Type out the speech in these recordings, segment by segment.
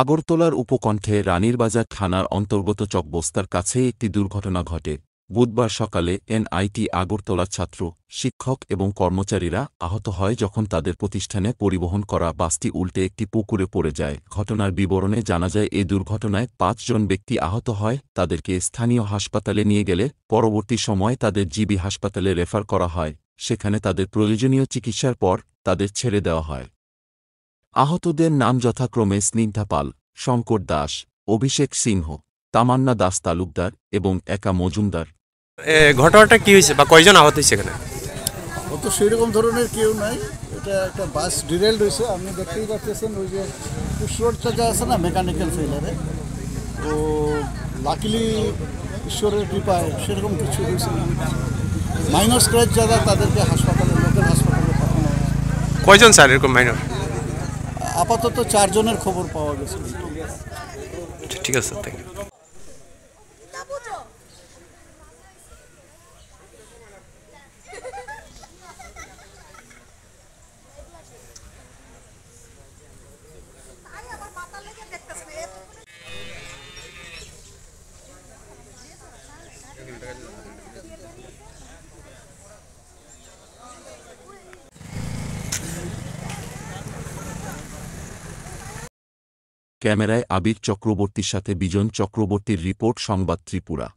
আগরতলার উপকণ্ঠে রানীরবাজার থানার অন্তর্গত চকবস্তার কাছে একটি দুর্ঘটনা ঘটে বুধবার সকালে এনআইটি আগরতলার ছাত্র শিক্ষক এবং কর্মচারীরা আহত হয় যখন তাদের প্রতিষ্ঠানে পরিবহন করা বাসটি উল্টে একটি পুকুরে পড়ে যায় ঘটনার বিবরণে জানা যায় এই দুর্ঘটনায় পাঁচজন ব্যক্তি আহত হয় তাদেরকে স্থানীয় হাসপাতালে নিয়ে গেলে পরবর্তী সময় তাদের জিবি হাসপাতালে রেফার করা হয় সেখানে তাদের প্রয়োজনীয় চিকিৎসার পর তাদের ছেড়ে দেওয়া হয় আহতদের নাম যথাক্রমে স্নিগ্ধা পাল শঙ্কর দাস অভিষেক সিংহ তামান্না দাস তালুকদার এবং একা মজুমদার ঘটনাটা কি হয়েছে বা কয়জন আহত হয়েছে এখানে অত সেরকম ধরনের কেউ নাই এটা একটা বাস ডিরেল রয়েছে আপনি দেখতেই পাচ্ছেন ওই যে রোডটা যা আছে না মেকানিক্যাল ফেলারে তো লাকিলি ঈশ্বরের কৃপায় সেরকম কিছু হয়েছে না মাইনর স্ক্র্যাচ যারা তাদেরকে হাসপাতালে লোকের হাসপাতালে পাঠানো কয়জন স্যার এরকম মাইনর আপাতত চারজনের খবর পাওয়া গেছে ঠিক আছে থ্যাংক ইউ ক্যামেরায় আবির চক্রবর্তীর সাথে বিজন চক্রবর্তীর রিপোর্ট সংবাদ ত্রিপুরা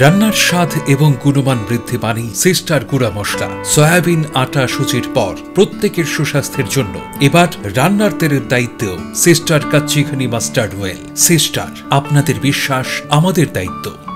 রান্নার স্বাদ এবং গুণমান বৃদ্ধি পানি সিস্টার গুঁড়া মশলা সয়াবিন আটা সুচির পর প্রত্যেকের সুস্বাস্থ্যের জন্য এবার রান্নার তেলের দায়িত্বেও sister Kachi Ghani mustard oil sister আপনাদের বিশ্বাস আমাদের দায়িত্ব